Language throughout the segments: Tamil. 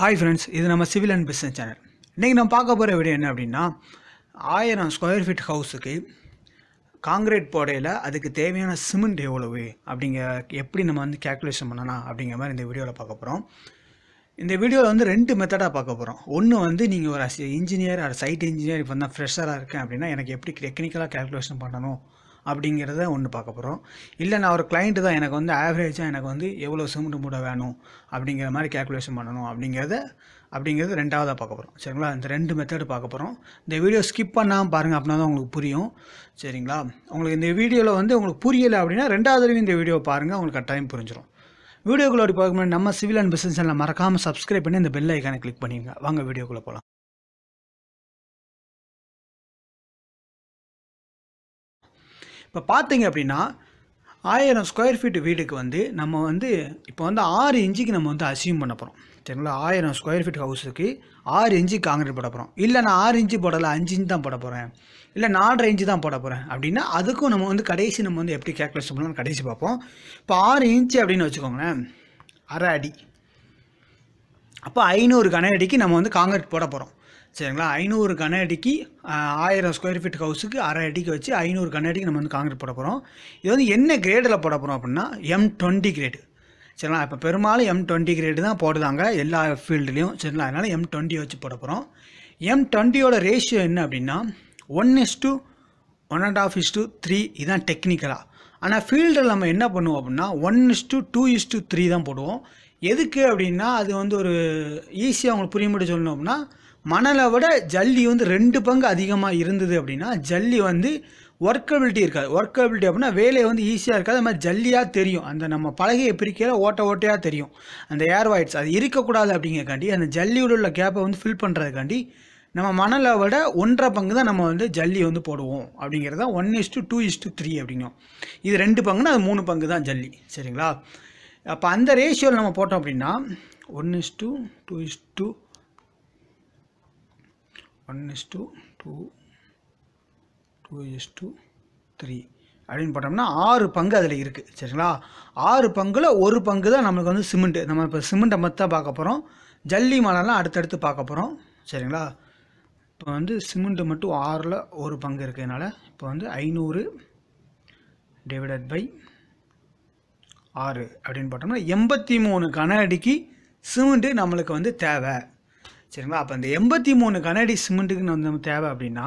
ஹாய் ஃப்ரெண்ட்ஸ் இது நம்ம சிவில் அண்ட் பிஸ்னஸ் சேனல் இன்றைக்கி நம்ம பார்க்க போகிற வீடியோ என்ன அப்படின்னா ஆயிரம் ஸ்கொயர் ஃபீட் ஹவுஸுக்கு காங்கிரீட் போடையில் அதுக்கு தேவையான சிமெண்ட் எவ்வளவு அப்படிங்கிற எப்படி நம்ம வந்து கேல்குலேஷன் பண்ணலாம் அப்படிங்கிற மாதிரி இந்த வீடியோவில் பார்க்க போகிறோம் இந்த வீடியோவில் வந்து ரெண்டு மெத்தடாக பார்க்க போகிறோம் ஒன்று வந்து நீங்கள் ஒரு இன்ஜினியர் ஒரு சைட் இன்ஜினியர் இப்போ தான் ஃப்ரெஷராக இருக்கேன் அப்படின்னா எனக்கு எப்படி டெக்னிக்கலாக கேல்குலேஷன் பண்ணணும் அப்படிங்கிறத ஒன்று பார்க்க போகிறோம் இல்லை நான் ஒரு கிளைண்ட்டு தான் எனக்கு வந்து ஆவரேஜாக எனக்கு வந்து எவ்வளோ சிமெண்ட் மூட வேணும் அப்படிங்கிற மாதிரி கேல்குலேஷன் பண்ணணும் அப்படிங்கிறத அப்படிங்கிறது ரெண்டாவதாக பார்க்க போகிறோம் சரிங்களா இந்த ரெண்டு மெத்தடு பார்க்க போகிறோம் இந்த வீடியோ ஸ்கிப் பண்ணாமல் பாருங்கள் அப்படின்னா தான் உங்களுக்கு புரியும் சரிங்களா உங்களுக்கு இந்த வீடியோவில் வந்து உங்களுக்கு புரியலை அப்படின்னா ரெண்டாவது தடவை இந்த வீடியோ பாருங்கள் உங்களுக்கு கட்டாயம் புரிஞ்சிடும் ஒரு பார்க்கும்போது நம்ம சிவில் அண்ட் பிஸ்னஸ் எல்லாம் மறக்காமல் சப்ஸ்கிரைப் பண்ணி இந்த பெல் ஐக்கானை கிளிக் பண்ணிடுங்க வாங்க வீடியோக்குள்ளே போகலாம் இப்போ பார்த்தீங்க அப்படின்னா ஆயிரம் ஸ்கொயர் ஃபீட் வீடுக்கு வந்து நம்ம வந்து இப்போ வந்து ஆறு இன்ச்சுக்கு நம்ம வந்து அசீவ் பண்ண போகிறோம் சரிங்களா ஆயிரம் ஸ்கொயர் ஃபீட் ஹவுஸுக்கு ஆறு இன்ச்சு காங்கிரீட் போட போகிறோம் இல்லை நான் ஆறு இன்ச்சு போடலை அஞ்சு இன்ச்சு தான் போட போகிறேன் இல்லை நாலரை இன்ச்சு தான் போட போகிறேன் அப்படின்னா அதுக்கும் நம்ம வந்து கடைசி நம்ம வந்து எப்படி கேல்குலேஷன் பண்ணலாம் கடைசி பார்ப்போம் இப்போ ஆறு இன்ச்சு அப்படின்னு வச்சுக்கோங்களேன் அரை அடி அப்போ ஐநூறு கன அடிக்கு நம்ம வந்து காங்கிரீட் போட போகிறோம் சரிங்களா ஐநூறு கண்ணாடிக்கு ஆயிரம் ஸ்கொயர் ஃபீட் ஹவுஸுக்கு அரை அடிக்கு வச்சு ஐநூறு கண்ணாடிக்கு நம்ம வந்து காங்கிரீட் போட போகிறோம் இது வந்து என்ன கிரேடில் போட போகிறோம் அப்படின்னா எம் டுவெண்ட்டி கிரேடு சரிங்களா இப்போ பெரும்பாலும் எம் டுவெண்ட்டி கிரேடு தான் போடுறாங்க எல்லா ஃபீல்டுலேயும் சரிங்களா அதனால் எம் டுவெண்ட்டி வச்சு போட போகிறோம் எம் டுவெண்ட்டியோட ரேஷியோ என்ன அப்படின்னா one is to one and half is to three இதுதான் டெக்னிக்கலாக ஆனால் ஃபீல்டில் நம்ம என்ன பண்ணுவோம் அப்படின்னா one is to two is to three தான் போடுவோம் எதுக்கு அப்படின்னா அது வந்து ஒரு ஈஸியாக அவங்களுக்கு புரிய முடியும் சொல்லணும் அப்படின்னா மணலை விட ஜல்லி வந்து ரெண்டு பங்கு அதிகமாக இருந்தது அப்படின்னா ஜல்லி வந்து ஒர்க்கபிலிட்டி இருக்காது ஒர்க்கபிலிட்டி அப்படின்னா வேலையை வந்து ஈஸியாக இருக்காது அது மாதிரி ஜல்லியாக தெரியும் அந்த நம்ம பலகையை பிரிக்கிற ஓட்ட ஓட்டையாக தெரியும் அந்த ஏர் வாய்ட்ஸ் அது இருக்கக்கூடாது அப்படிங்கிறக்காண்டி அந்த ஜல்லியோடு உள்ள கேப்பை வந்து ஃபில் பண்ணுறதுக்காண்டி நம்ம மணலை விட ஒன்றரை பங்கு தான் நம்ம வந்து ஜல்லி வந்து போடுவோம் அப்படிங்கிறது தான் one is to two two three அப்படிங்கும் இது ரெண்டு பங்குன்னா அது மூணு பங்கு தான் ஜல்லி சரிங்களா அப்போ அந்த ரேஷியோவில் நம்ம போட்டோம் அப்படின்னா one is to two is to one is to two two is to three அப்படின்னு போட்டோம்னா ஆறு பங்கு அதில் இருக்குது சரிங்களா ஆறு பங்கில் ஒரு பங்கு தான் நம்மளுக்கு வந்து சிமெண்ட்டு நம்ம இப்போ சிமெண்ட்டை மொத்தம் பார்க்க போகிறோம் ஜல்லி மலைலாம் அடுத்தடுத்து பார்க்க போகிறோம் சரிங்களா இப்போ வந்து சிமெண்ட்டு மட்டும் ஆறில் ஒரு பங்கு இருக்கிறதுனால இப்போ வந்து ஐநூறு டிவைடட் பை ஆறு அப்படின்னு பார்த்தோம்னா எண்பத்தி மூணு கன அடிக்கு சிமெண்ட்டு நம்மளுக்கு வந்து தேவை சரிங்களா அப்போ அந்த எண்பத்தி மூணு கனடி சிமெண்ட்டுக்கு நம்ம தேவை அப்படின்னா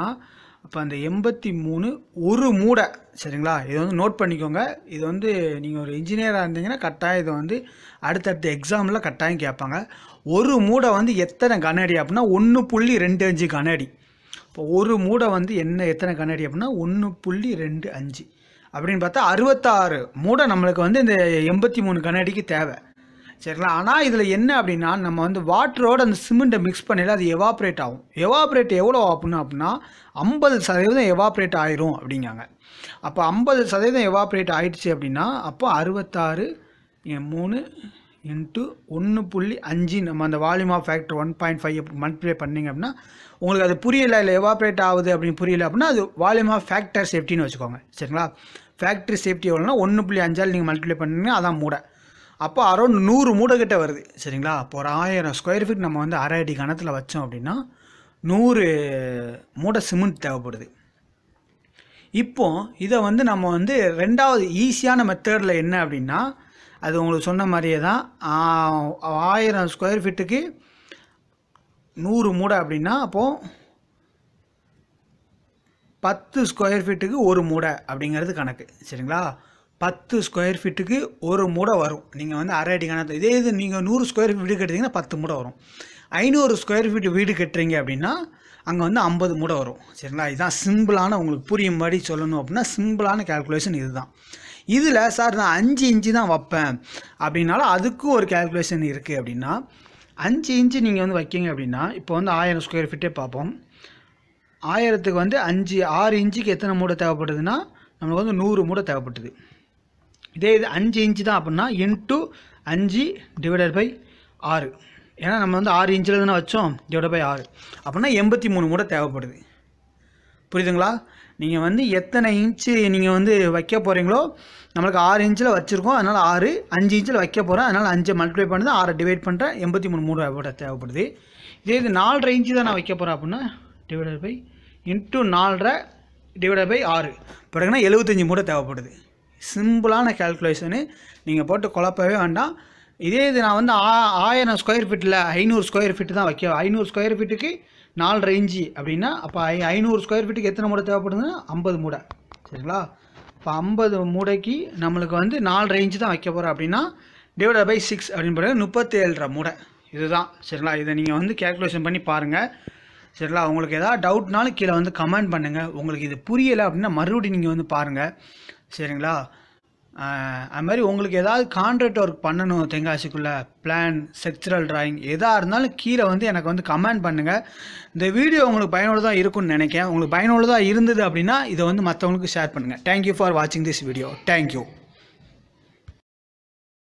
அப்போ அந்த எண்பத்தி மூணு ஒரு மூடை சரிங்களா இதை வந்து நோட் பண்ணிக்கோங்க இது வந்து நீங்கள் ஒரு இன்ஜினியராக இருந்தீங்கன்னா கட்டாயம் இதை வந்து அடுத்தடுத்த எக்ஸாமில் கட்டாயம் கேட்பாங்க ஒரு மூடை வந்து எத்தனை கனடி அப்படின்னா ஒன்று புள்ளி ரெண்டு அஞ்சு கனடி இப்போ ஒரு மூடை வந்து என்ன எத்தனை கனடி அப்படின்னா ஒன்று புள்ளி ரெண்டு அஞ்சு அப்படின்னு பார்த்தா அறுபத்தாறு மூடை நம்மளுக்கு வந்து இந்த எண்பத்தி மூணு கனடிக்கு தேவை சரிங்களா ஆனால் இதில் என்ன அப்படின்னா நம்ம வந்து வாட்டரோட அந்த சிமெண்ட்டை மிக்ஸ் பண்ணல அது எவாப்ரேட் ஆகும் எவாப்ரேட் எவ்வளோ ஆகணும் அப்படின்னா ஐம்பது சதவீதம் எவாப்ரேட் ஆயிரும் அப்படிங்காங்க அப்போ ஐம்பது சதவீதம் எவாப்ரேட் ஆயிடுச்சு அப்படின்னா அப்போ அறுபத்தாறு மூணு இன்ட்டு ஒன்று புள்ளி அஞ்சு நம்ம அந்த volume of factor one point five multiply பண்ணிங்க அப்படின்னா உங்களுக்கு அது புரியலை இல்லை எவாப்ரேட் ஆகுது அப்படின்னு புரியல அப்படின்னா அது வால்யூம் ஆஃப் ஃபேக்டர் சேஃப்டின்னு வச்சுக்கோங்க சரிங்களா ஃபேக்ட்ரி சேஃப்டி எவ்வளோனா ஒன்று புள்ளி அஞ்சால் நீங்கள் மல்டிப்ளை பண்ணிங்கன்னா அதான் மூட அப்போ அரௌண்ட் நூறு மூடைக்கிட்ட வருது சரிங்களா அப்போ ஒரு ஆயிரம் ஸ்கொயர் ஃபீட் நம்ம வந்து அரை அடி கணத்தில் வச்சோம் அப்படின்னா நூறு மூட சிமெண்ட் தேவைப்படுது இப்போ இதை வந்து நம்ம வந்து ரெண்டாவது ஈஸியான மெத்தடில் என்ன அப்படின்னா அது உங்களுக்கு சொன்ன மாதிரியே தான் ஆயிரம் ஸ்கொயர் ஃபீட்டுக்கு நூறு மூடை அப்படின்னா அப்போது பத்து ஸ்கொயர் ஃபீட்டுக்கு ஒரு மூடை அப்படிங்கிறது கணக்கு சரிங்களா பத்து ஸ்கொயர் ஃபீட்டுக்கு ஒரு மூடை வரும் நீங்கள் வந்து அரை அடி கணக்கு இதே இது நீங்கள் நூறு ஸ்கொயர் ஃபீட் வீடு கட்டுறீங்கன்னா பத்து மூடை வரும் ஐநூறு ஸ்கொயர் ஃபீட் வீடு கட்டுறீங்க அப்படின்னா அங்கே வந்து ஐம்பது மூடை வரும் சரிங்களா இதுதான் சிம்பிளான உங்களுக்கு புரியும் மாதிரி சொல்லணும் அப்படின்னா சிம்பிளான கேல்குலேஷன் இதுதான் இதில் சார் நான் அஞ்சு இன்ச்சு தான் வைப்பேன் அப்படின்னாலும் அதுக்கும் ஒரு கேல்குலேஷன் இருக்குது அப்படின்னா அஞ்சு இன்ச்சு நீங்கள் வந்து வைக்கீங்க அப்படின்னா இப்போ வந்து ஆயிரம் ஸ்கொயர் ஃபீட்டே பார்ப்போம் ஆயிரத்துக்கு வந்து அஞ்சு ஆறு இன்ச்சுக்கு எத்தனை மூடை தேவைப்படுதுன்னா நம்மளுக்கு வந்து நூறு மூடை தேவைப்பட்டது இதே இது அஞ்சு இன்ச்சு தான் அப்படின்னா இன்ட்டு அஞ்சு டிவைடட் பை ஆறு ஏன்னா நம்ம வந்து ஆறு இன்ச்சில் தானே வச்சோம் டிவைட் பை ஆறு அப்படின்னா எண்பத்தி மூணு மூட தேவைப்படுது புரியுதுங்களா நீங்கள் வந்து எத்தனை இன்ச்சு நீங்கள் வந்து வைக்க போகிறீங்களோ நம்மளுக்கு ஆறு இன்ச்சில் வச்சுருக்கோம் அதனால் ஆறு அஞ்சு இன்ச்சில் வைக்க போகிறோம் அதனால் அஞ்சு மல்டிப்ளை தான் ஆறை டிவைட் பண்ணுறேன் எண்பத்தி மூணு மூணு கூட தேவைப்படுது இதே இது நாலரை இன்ச்சு தான் நான் வைக்க போகிறேன் அப்படின்னா டிவைடட் பை இன்ட்டு நாலரை டிவைடட் பை ஆறு பிறகுனா எழுபத்தஞ்சி மூட தேவைப்படுது சிம்பிளான கேல்குலேஷனு நீங்கள் போட்டு குழப்பவே வேண்டாம் இதே இது நான் வந்து ஆ ஆயிரம் ஸ்கொயர் ஃபீட்டில் ஐநூறு ஸ்கொயர் ஃபீட்டு தான் வைக்க ஐநூறு ஸ்கொயர் ஃபீட்டுக்கு நாலு ரேஞ்சு அப்படின்னா அப்போ ஐ ஐநூறு ஸ்கொயர் ஃபீட்டுக்கு எத்தனை மூடை தேவைப்படுதுன்னா ஐம்பது மூடை சரிங்களா இப்போ ஐம்பது மூடைக்கு நம்மளுக்கு வந்து நாலு ரேஞ்சு தான் வைக்க போகிறோம் அப்படின்னா டிவைட் பை சிக்ஸ் அப்படின்னு பார்த்தீங்கன்னா முப்பத்தி மூடை இதுதான் சரிங்களா இதை நீங்கள் வந்து கேல்குலேஷன் பண்ணி பாருங்கள் சரிங்களா உங்களுக்கு எதாவது டவுட்னாலும் கீழே வந்து கமெண்ட் பண்ணுங்கள் உங்களுக்கு இது புரியலை அப்படின்னா மறுபடியும் நீங்கள் வந்து பாருங்கள் சரிங்களா அது மாதிரி உங்களுக்கு ஏதாவது கான்ட்ராக்ட் ஒர்க் பண்ணணும் தென்காசிக்குள்ளே பிளான் ஸ்ட்ரக்சரல் ட்ராயிங் எதாக இருந்தாலும் கீழே வந்து எனக்கு வந்து கமெண்ட் பண்ணுங்கள் இந்த வீடியோ உங்களுக்கு பயனுள்ளதாக இருக்கும்னு நினைக்கிறேன் உங்களுக்கு பயனுள்ளதாக இருந்தது அப்படின்னா இதை வந்து மற்றவங்களுக்கு ஷேர் பண்ணுங்கள் தேங்க்யூ ஃபார் வாட்சிங் திஸ் வீடியோ தேங்க்யூ